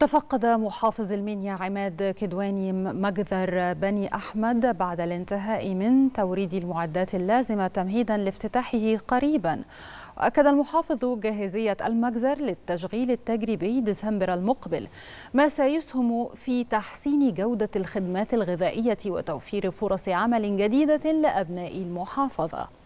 تفقد محافظ المنيا عماد كدواني مجذر بني أحمد بعد الانتهاء من توريد المعدات اللازمة تمهيدا لافتتاحه قريبا وأكد المحافظ جاهزية المجزر للتشغيل التجريبي ديسمبر المقبل ما سيسهم في تحسين جودة الخدمات الغذائية وتوفير فرص عمل جديدة لأبناء المحافظة